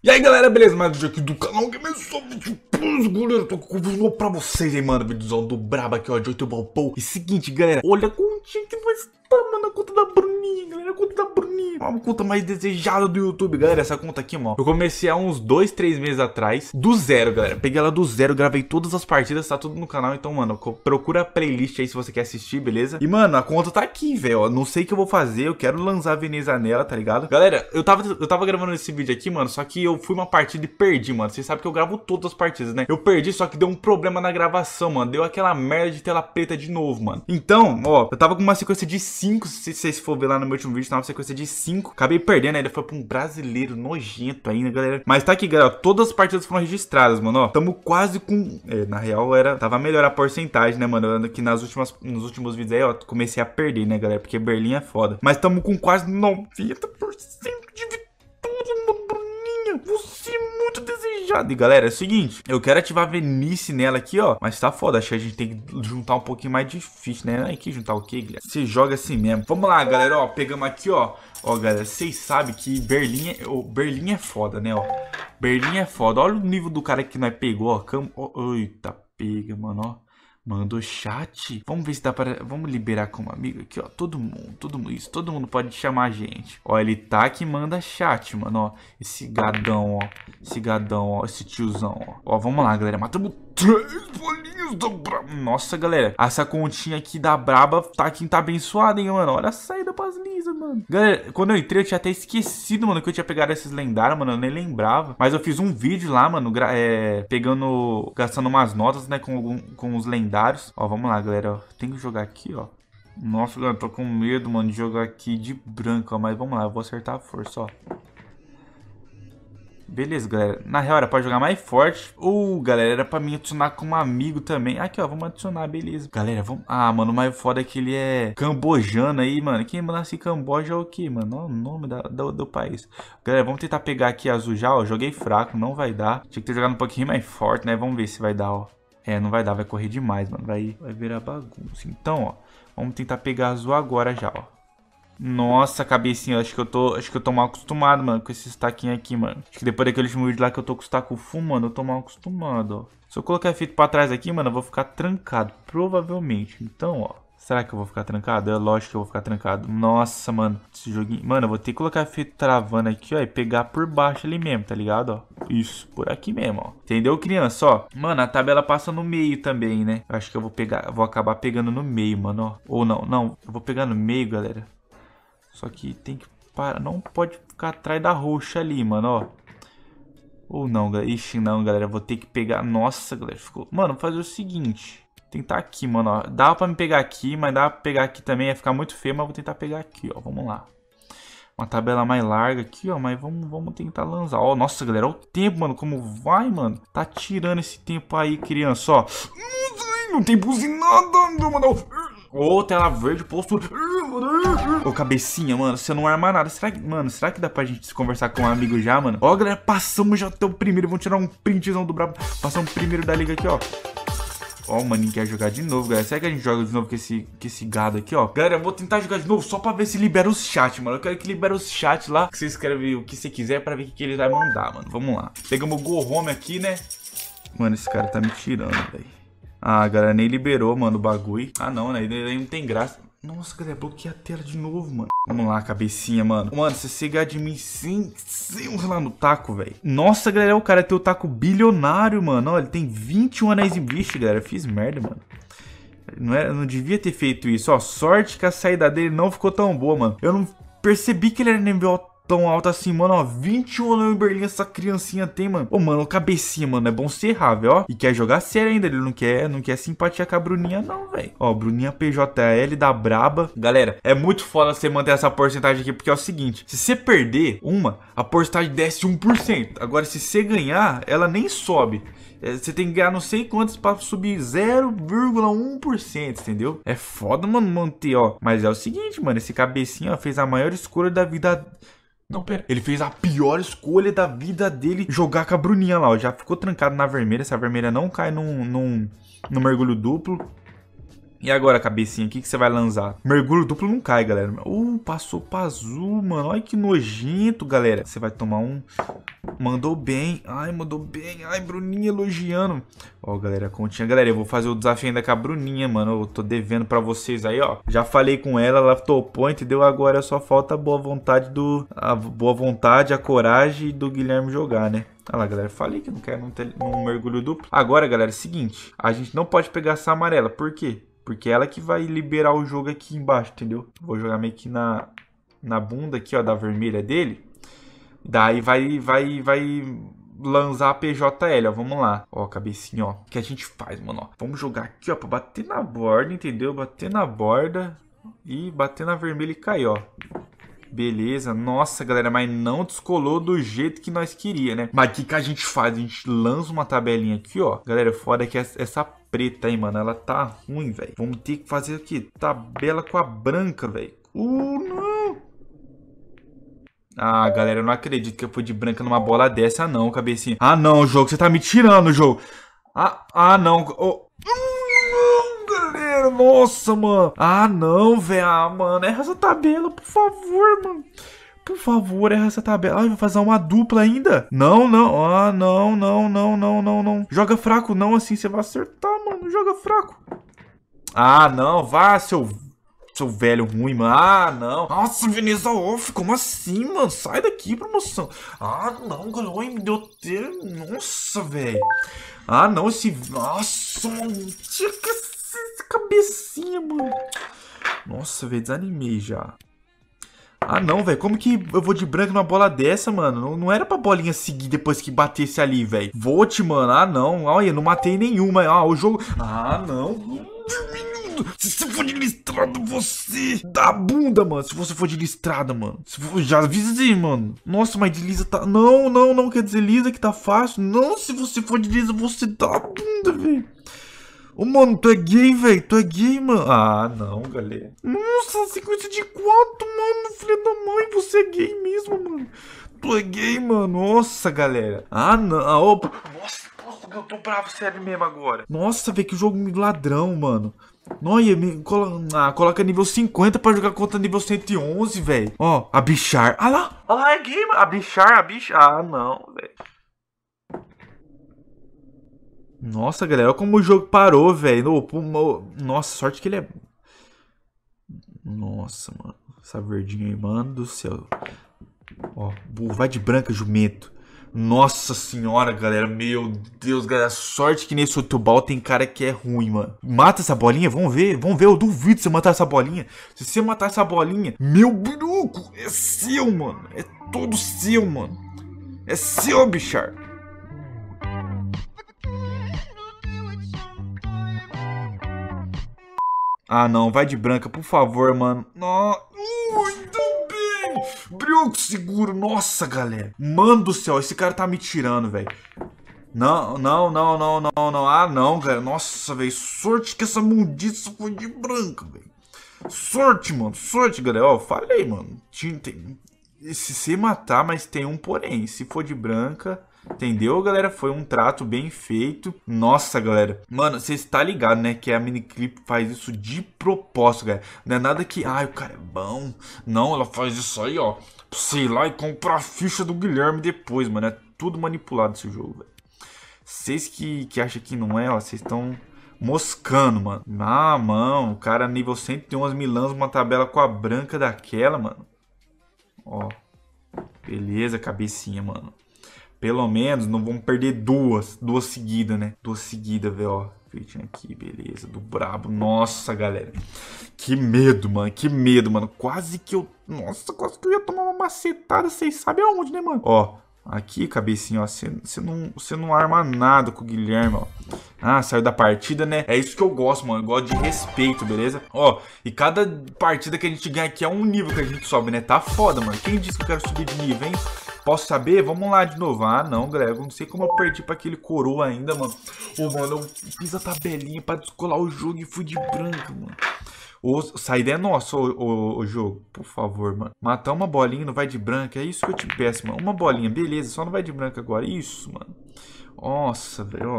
E aí galera, beleza? Mais um vídeo aqui do canal que é vídeo os galera, tô com um pra vocês hein, mano, Vídeozão do Braba aqui, ó, de 8 Balpou. E seguinte, galera, olha a continha que nós estamos na conta da Bruninha, galera, a conta da Bruninha. A conta mais desejada do YouTube, galera, essa conta aqui, mano. Eu comecei há uns 2, 3 meses atrás, do zero, galera. Peguei ela do zero, gravei todas as partidas, tá tudo no canal. Então, mano, procura a playlist aí se você quer assistir, beleza? E, mano, a conta tá aqui, velho, Não sei o que eu vou fazer, eu quero lançar a Veneza nela, tá ligado? Galera, eu tava, eu tava gravando esse vídeo aqui, mano, só que eu fui uma partida e perdi, mano. Vocês sabem que eu gravo todas as partidas vezes, né? Eu perdi, só que deu um problema na gravação, mano. Deu aquela merda de tela preta de novo, mano. Então, ó, eu tava com uma sequência de 5, se vocês for ver lá no meu último vídeo, tava uma sequência de 5. Acabei perdendo, ainda foi pra um brasileiro nojento ainda, galera. Mas tá aqui, galera, todas as partidas foram registradas, mano, ó. Tamo quase com... É, na real, era... Tava melhor a porcentagem, né, mano? Que nas últimas... nos últimos vídeos aí, ó, comecei a perder, né, galera? Porque Berlim é foda. Mas tamo com quase 90% de vitória, mano, Bruninha. Você é muito já, galera, é o seguinte, eu quero ativar a Venice nela aqui, ó, mas tá foda, acho que a gente tem que juntar um pouquinho mais difícil, né? Aí é que juntar o quê, Guilherme? Você joga assim mesmo. Vamos lá, galera, ó, pegamos aqui, ó, ó, galera, vocês sabem que Berlim, é, ó, Berlim é foda, né, ó. Berlim é foda, olha o nível do cara que nós pegou, ó, cam... Ó, eita, pega, mano, ó. Mandou chat. Vamos ver se dá para... Vamos liberar como amigo aqui, ó. Todo mundo, todo mundo. Isso, todo mundo pode chamar a gente. Ó, ele tá que manda chat, mano, ó. Esse gadão, ó. Esse gadão, ó. Esse tiozão, ó. Ó, vamos lá, galera. Matamos Três bolinhas da Braba. Nossa, galera. Essa continha aqui da Braba tá quem tá abençoada, hein, mano. Olha a saída pras lisas, mano. Galera, quando eu entrei, eu tinha até esquecido, mano, que eu tinha pegado esses lendários, mano. Eu nem lembrava. Mas eu fiz um vídeo lá, mano, é, pegando... Gastando umas notas, né, com, com os lendários. Ó, vamos lá, galera. Tem que jogar aqui, ó. Nossa, galera, tô com medo, mano, de jogar aqui de branco, ó. Mas vamos lá, eu vou acertar a força, ó. Beleza, galera. Na real, era pra jogar mais forte. Ou, galera, era pra me adicionar como amigo também. Aqui, ó, vamos adicionar, beleza. Galera, vamos... Ah, mano, o mais foda é que ele é cambojano aí, mano. Quem nasce Camboja é o quê, mano? Olha o nome da, do país. Galera, vamos tentar pegar aqui azul já, ó. Joguei fraco, não vai dar. Tinha que ter jogado um pouquinho mais forte, né? Vamos ver se vai dar, ó. É, não vai dar, vai correr demais, mano. Vai, vai virar bagunça. Então, ó, vamos tentar pegar azul agora já, ó. Nossa, cabecinha, acho que eu tô. Acho que eu tô mal acostumado, mano, com esse taquinhos aqui, mano. Acho que depois daquele último vídeo lá que eu tô com o taco full, mano, eu tô mal acostumado, ó. Se eu colocar efeito pra trás aqui, mano, eu vou ficar trancado. Provavelmente. Então, ó. Será que eu vou ficar trancado? É lógico que eu vou ficar trancado. Nossa, mano. Esse joguinho... Mano, eu vou ter que colocar efeito travando aqui, ó. E pegar por baixo ali mesmo, tá ligado? Ó. Isso, por aqui mesmo, ó. Entendeu, criança? Ó. Mano, a tabela passa no meio também, né? Eu acho que eu vou pegar... vou acabar pegando no meio, mano, ó. Ou não. Não, eu vou pegar no meio, galera. Só que tem que parar. Não pode ficar atrás da roxa ali, mano, ó. Ou não, galera. Ixi, não, galera. Vou ter que pegar. Nossa, galera. Ficou. Mano, vou fazer o seguinte. Vou tentar aqui, mano. Ó. Dá pra me pegar aqui, mas dá pra pegar aqui também. Ia ficar muito feio, mas vou tentar pegar aqui, ó. Vamos lá. Uma tabela mais larga aqui, ó. Mas vamos, vamos tentar lançar. Ó, nossa, galera. Olha o tempo, mano. Como vai, mano? Tá tirando esse tempo aí, criança, ó. Não tem buzinada, mano. Ou tela verde, posto. Ô, cabecinha, mano, você não arma nada. Será que, mano, será que dá pra gente se conversar com um amigo já, mano? Ó, galera, passamos já até o primeiro. Vamos tirar um printzão do brabo. Passamos o primeiro da liga aqui, ó. Ó, o mano, quer jogar de novo, galera. Será que a gente joga de novo com esse, com esse gado aqui, ó? Galera, eu vou tentar jogar de novo só pra ver se libera os chat, mano. Eu quero que libera os chat lá. Que você escreve o que você quiser pra ver o que, que ele vai mandar, mano. Vamos lá. Pegamos o Go Home aqui, né? Mano, esse cara tá me tirando, velho. Ah, galera, nem liberou, mano, o bagulho. Ah, não, né? Daí não tem graça. Nossa, galera, bloqueei a tela de novo, mano. Vamos lá, cabecinha, mano. Mano, se você chegar de mim sim, sim, lá no taco, velho. Nossa, galera, o cara tem o taco bilionário, mano. Olha, ele tem 21 anéis em bicho, galera. Eu fiz merda, mano. Não, era, não devia ter feito isso, ó. Sorte que a saída dele não ficou tão boa, mano. Eu não percebi que ele era nível tão alta assim, mano, ó. 21 anos em Berlim essa criancinha tem, mano. Ô, mano, cabecinha, mano, é bom ser rável, ó. E quer jogar sério ainda, ele não quer, não quer simpatia com a Bruninha, não, velho. Ó, Bruninha PJL da Braba. Galera, é muito foda você manter essa porcentagem aqui, porque é o seguinte, se você perder uma, a porcentagem desce 1%. Agora, se você ganhar, ela nem sobe. É, você tem que ganhar não sei quantos pra subir 0,1%, entendeu? É foda, mano, manter, ó. Mas é o seguinte, mano, esse cabecinha, ó, fez a maior escolha da vida não, pera. Ele fez a pior escolha da vida dele jogar com a Bruninha lá, ó. Já ficou trancado na vermelha. Se a vermelha não cai num, num, num mergulho duplo, e agora, cabecinha, o que, que você vai lançar? Mergulho duplo não cai, galera. Uh, passou pra azul, mano. Olha que nojento, galera. Você vai tomar um... Mandou bem. Ai, mandou bem. Ai, Bruninha elogiando. Ó, galera, continha. Galera, eu vou fazer o desafio ainda com a Bruninha, mano. Eu tô devendo pra vocês aí, ó. Já falei com ela, ela topou, entendeu? Agora só falta a boa vontade do... A boa vontade, a coragem do Guilherme jogar, né? Olha lá, galera, falei que não quer um, um mergulho duplo. Agora, galera, é seguinte, a gente não pode pegar essa amarela, por quê? Porque é ela que vai liberar o jogo aqui embaixo, entendeu? Vou jogar meio que na, na bunda aqui, ó, da vermelha dele. Daí vai, vai, vai lançar a PJL, ó, vamos lá. Ó, cabecinha, ó. O que a gente faz, mano, ó? Vamos jogar aqui, ó, pra bater na borda, entendeu? Bater na borda e bater na vermelha e cair, ó. Beleza, nossa galera, mas não descolou do jeito que nós queria, né? Mas o que, que a gente faz? A gente lança uma tabelinha aqui, ó. Galera, foda que essa preta, hein, mano. Ela tá ruim, velho. Vamos ter que fazer aqui. Tabela com a branca, velho. Uh, não! Ah, galera, eu não acredito que eu fui de branca numa bola dessa, não, cabecinha. Ah, não, jogo. Você tá me tirando, jogo. Ah, ah não. Oh. Hum, não, galera. Nossa, mano. Ah, não, velho. Ah, mano. Erra essa tabela, por favor, mano. Por favor, erra essa tabela. Ai, vou fazer uma dupla ainda? Não, não. Ah, não, não, não, não, não, não. Joga fraco, não, assim você vai acertar, mesmo, joga fraco. Ah, não, vá, seu, seu velho ruim, mano. Ah, não. Nossa, Veneza Off, como assim, mano? Sai daqui, promoção. Ah, não, galera, me deu ter... Nossa, velho. Ah, não, esse... Nossa, mano, tinha que ser cabecinha, mano. Nossa, velho, desanimei já. Ah, não, velho. Como que eu vou de branco numa bola dessa, mano? Não, não era pra bolinha seguir depois que batesse ali, velho. Volte, mano. Ah, não. Olha, não matei nenhuma. Ah, o jogo... Ah, não. Se você for de listrada, você dá a bunda, mano. Se você for de listrada, mano. Se for, já avisei, mano. Nossa, mas de lisa tá... Não, não, não. Quer dizer lisa que tá fácil. Não, se você for de lisa, você dá a bunda, velho. Ô, mano, tu é gay, velho. Tu é gay, mano. Ah, não, galera. Nossa, sequência de quatro, mano. Filha da mãe, você é gay mesmo, mano. Tu é gay, mano. Nossa, galera. Ah, não. Ah, opa. Nossa, nossa, eu tô bravo sério mesmo agora. Nossa, velho, que jogo ladrão, mano. Noia, me colo... ah, coloca nível 50 pra jogar contra nível 111, velho. Ó, a bichar. Ah lá. Ah lá, é game. A bichar, a bichar. Ah, não, velho. Nossa, galera, olha como o jogo parou, velho. Nossa, sorte que ele é. Nossa, mano. Essa verdinha aí, mano do céu. Ó, burro, vai de branca, jumento. Nossa senhora, galera. Meu Deus, galera. Sorte que nesse outro bal tem cara que é ruim, mano. Mata essa bolinha, vamos ver. Vamos ver, eu duvido você matar essa bolinha. Se você matar essa bolinha, meu biruco é seu, mano. É todo seu, mano. É seu, bichar. Ah, não. Vai de branca, por favor, mano. Muito bem! Brioco seguro. Nossa, galera. Mano do céu, esse cara tá me tirando, velho. Não, não, não, não, não, não. Ah, não, galera. Nossa, velho. Sorte que essa mundiça foi de branca, velho. Sorte, mano. Sorte, galera. Ó, falei, mano. Tinha, tem... Se, se matar, mas tem um porém. Se for de branca... Entendeu, galera? Foi um trato bem feito. Nossa, galera. Mano, você está ligado, né? Que a Miniclip faz isso de propósito, galera. Não é nada que, ai, o cara é bom. Não, ela faz isso aí, ó. Sei lá, e compra a ficha do Guilherme depois, mano. É tudo manipulado esse jogo, velho. Vocês que, que acham que não é, ó, vocês estão moscando, mano. Ah, mano, o cara nível 111 anos uma tabela com a branca daquela, mano. Ó, beleza, cabecinha, mano. Pelo menos não vamos perder duas. Duas seguidas, né? Duas seguidas, velho. Ó, feitinho aqui, beleza. Do brabo. Nossa, galera. Que medo, mano. Que medo, mano. Quase que eu... Nossa, quase que eu ia tomar uma macetada. Vocês sabem aonde, né, mano? Ó, Aqui, cabecinha, ó, você não, não arma nada com o Guilherme, ó. Ah, saiu da partida, né? É isso que eu gosto, mano. Eu gosto de respeito, beleza? Ó, e cada partida que a gente ganha aqui é um nível que a gente sobe, né? Tá foda, mano. Quem disse que eu quero subir de nível, hein? Posso saber? Vamos lá de novo. Ah, não, Grego. Não sei como eu perdi pra aquele coroa ainda, mano. Ô, oh, mano, eu fiz a tabelinha pra descolar o jogo e fui de branco, mano. Ô, saída é nossa, ô, ô, ô, jogo. Por favor, mano. Matar uma bolinha não vai de branco. É isso que eu te peço, mano. Uma bolinha, beleza. Só não vai de branco agora. Isso, mano. Nossa, velho,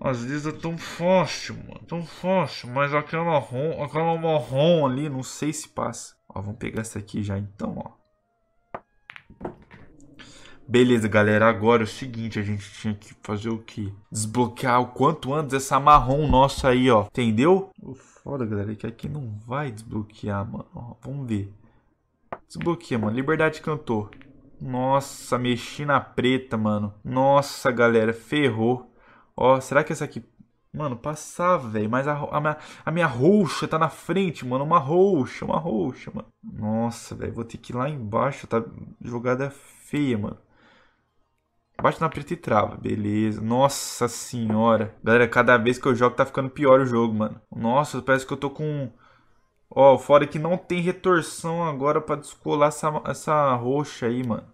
ó. Às vezes é tão fácil, mano. Tão fácil. Mas aquela marrom, aquela marrom ali, não sei se passa. Ó, vamos pegar essa aqui já então, ó. Beleza, galera, agora é o seguinte, a gente tinha que fazer o quê? Desbloquear o quanto antes essa marrom nossa aí, ó. Entendeu? O foda, galera, é que aqui não vai desbloquear, mano. Ó, vamos ver. Desbloqueia, mano. Liberdade cantor. Nossa, mexi na preta, mano. Nossa, galera, ferrou. Ó, será que essa aqui... Mano, passar, velho. Mas a, a, minha, a minha roxa tá na frente, mano. Uma roxa, uma roxa, mano. Nossa, velho. Vou ter que ir lá embaixo, tá? Jogada feia, mano. Bate na preta e trava. Beleza. Nossa senhora. Galera, cada vez que eu jogo tá ficando pior o jogo, mano. Nossa, parece que eu tô com... Ó, fora é que não tem retorção agora pra descolar essa, essa roxa aí, mano.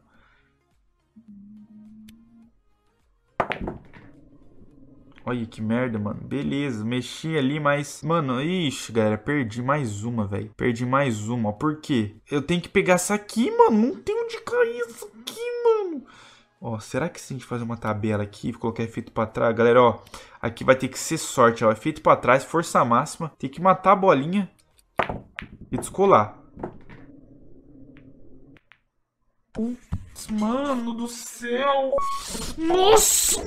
Olha que merda, mano. Beleza, mexi ali, mas... Mano, ixi, galera, perdi mais uma, velho. Perdi mais uma, ó. Por quê? Eu tenho que pegar essa aqui, mano. Não tem onde cair isso aqui, mano. Ó, será que se a gente fazer uma tabela aqui, colocar efeito para trás, galera, ó, aqui vai ter que ser sorte, ó, efeito para trás, força máxima, tem que matar a bolinha e descolar. Putz, mano do céu! Nossa!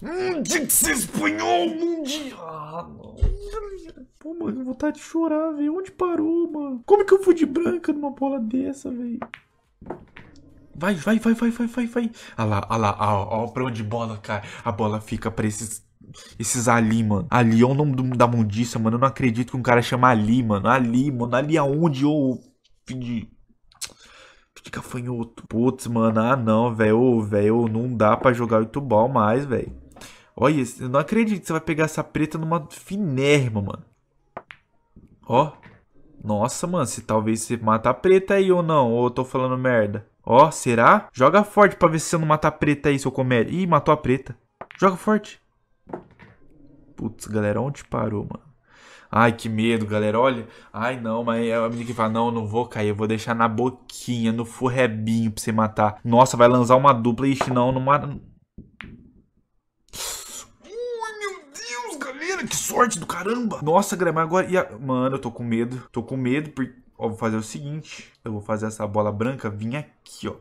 Hum, tinha hum, que ser espanhol mundial! Ah, Pô, mano, vontade de chorar, velho. Onde parou, mano? Como que eu fui de branca numa bola dessa, velho? Vai, vai, vai, vai, vai, vai, vai. Olha lá, olha lá, olha, pra onde bola cai. A bola fica pra esses esses Ali, mano. Ali é o nome do, da mundiça, mano. Eu não acredito que um cara chama Ali, mano. Ali, mano. Ali aonde, ô. Fim de outro Putz, mano. Ah, não, velho. velho. Não dá pra jogar oito bal mais, velho. Olha, eu não acredito que você vai pegar essa preta numa finerma, mano. Ó. Nossa, mano. Se talvez você mata a preta aí ou não. Ou eu tô falando merda. Ó, será? Joga forte pra ver se você não mata a preta aí, seu comédia. Ih, matou a preta. Joga forte. Putz, galera, onde parou, mano? Ai, que medo, galera. Olha. Ai, não, mas é a menina que fala: Não, não vou cair. Eu vou deixar na boquinha, no forrebinho pra você matar. Nossa, vai lançar uma dupla. Ixi, não, não mata. meu Deus, galera. Que sorte do caramba. Nossa, galera, mas agora. A... Mano, eu tô com medo. Tô com medo porque eu vou fazer o seguinte, eu vou fazer essa bola branca vir aqui, ó.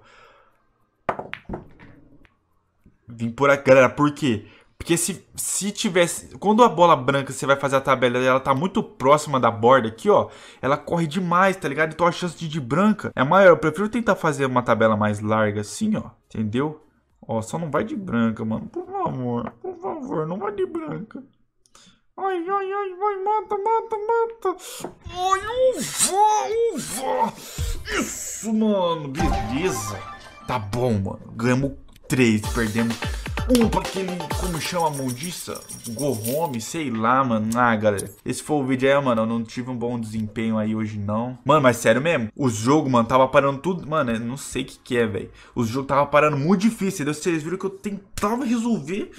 Vim por aqui, galera, por quê? Porque se, se tivesse. Quando a bola branca você vai fazer a tabela e ela tá muito próxima da borda aqui, ó. Ela corre demais, tá ligado? Então a chance de, de branca é maior. Eu prefiro tentar fazer uma tabela mais larga assim, ó. Entendeu? Ó, só não vai de branca, mano. Por favor, por favor, não vai de branca. Ai, ai, ai, vai, mata, mata, mata. Ai, ufa, ufa. Isso, mano, beleza. Tá bom, mano. Ganhamos três, perdemos um pra aquele, como chama a Go home, sei lá, mano. Ah, galera, esse foi o vídeo aí, mano. Eu não tive um bom desempenho aí hoje, não. Mano, mas sério mesmo, o jogo, mano, tava parando tudo. Mano, eu não sei o que que é, velho. O jogo tava parando muito difícil, Vocês viram que eu tentava resolver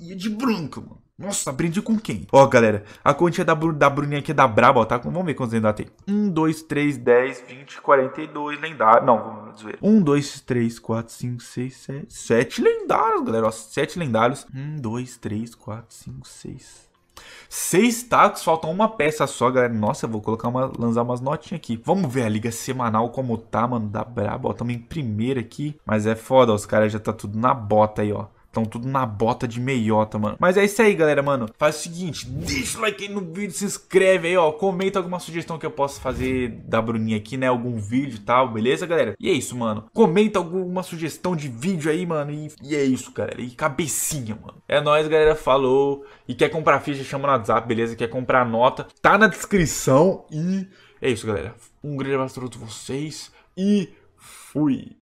e ia de branco, mano. Nossa, brinde com quem? Ó, galera, a quantia da, da Bruninha aqui é da Braba, ó, tá? Vamos ver quantos lendários tem. 1, 2, 3, 10, 20, 42 lendários. Não, vamos ver. 1, 2, 3, 4, 5, 6, 7. 7 lendários, galera, ó. 7 lendários. 1, 2, 3, 4, 5, 6, 6 tacos, falta uma peça só, galera. Nossa, eu vou colocar uma, lançar umas notinhas aqui. Vamos ver a liga semanal como tá, mano. da Braba, ó. em primeira aqui. Mas é foda, ó, os caras já tá tudo na bota aí, ó. Estão tudo na bota de meiota, mano. Mas é isso aí, galera, mano. Faz o seguinte, deixa o like aí no vídeo, se inscreve aí, ó. Comenta alguma sugestão que eu possa fazer da Bruninha aqui, né? Algum vídeo e tal, beleza, galera? E é isso, mano. Comenta alguma sugestão de vídeo aí, mano. E, e é isso, galera. E cabecinha, mano. É nóis, galera. Falou. E quer comprar ficha, chama no WhatsApp, beleza? Quer comprar nota, tá na descrição. E é isso, galera. Um grande abraço a todos vocês. E fui.